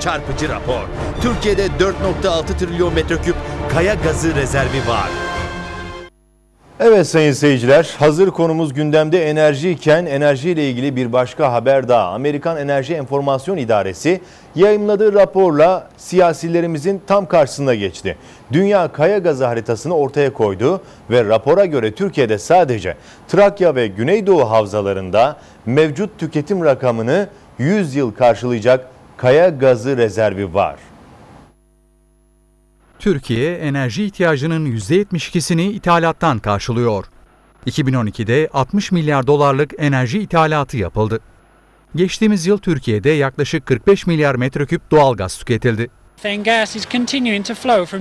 çarpıcı rapor. Türkiye'de 4.6 trilyon metreküp kaya gazı rezervi var. Evet sayın seyirciler hazır konumuz gündemde enerji iken enerjiyle ilgili bir başka haber daha. Amerikan Enerji Enformasyon İdaresi yayınladığı raporla siyasilerimizin tam karşısına geçti. Dünya kaya gazı haritasını ortaya koydu ve rapora göre Türkiye'de sadece Trakya ve Güneydoğu havzalarında mevcut tüketim rakamını 100 yıl karşılayacak kaya gazı rezervi var. Türkiye enerji ihtiyacının %72'sini ithalattan karşılıyor. 2012'de 60 milyar dolarlık enerji ithalatı yapıldı. Geçtiğimiz yıl Türkiye'de yaklaşık 45 milyar metreküp doğal gaz tüketildi.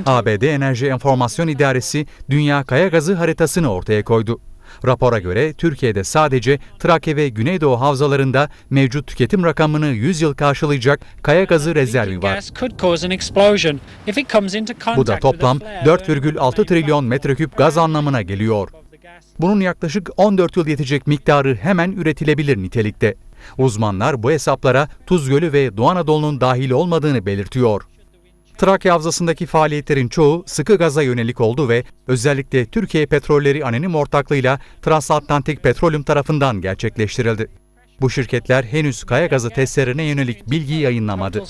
ABD Enerji Enformasyon İdaresi Dünya Kaya Gazı haritasını ortaya koydu. Rapora göre Türkiye'de sadece Trakya ve Güneydoğu havzalarında mevcut tüketim rakamını 100 yıl karşılayacak kaya gazı rezervi var. Bu da toplam 4,6 trilyon metreküp gaz anlamına geliyor. Bunun yaklaşık 14 yıl yetecek miktarı hemen üretilebilir nitelikte. Uzmanlar bu hesaplara Tuz Gölü ve Doğu Anadolu'nun dahil olmadığını belirtiyor. Trakya Havzası'ndaki faaliyetlerin çoğu sıkı gaza yönelik oldu ve özellikle Türkiye Petrolleri Anonim Ortaklığı'yla Transatlantik Petroleum tarafından gerçekleştirildi. Bu şirketler henüz kaya gazı testlerine yönelik bilgi yayınlamadı.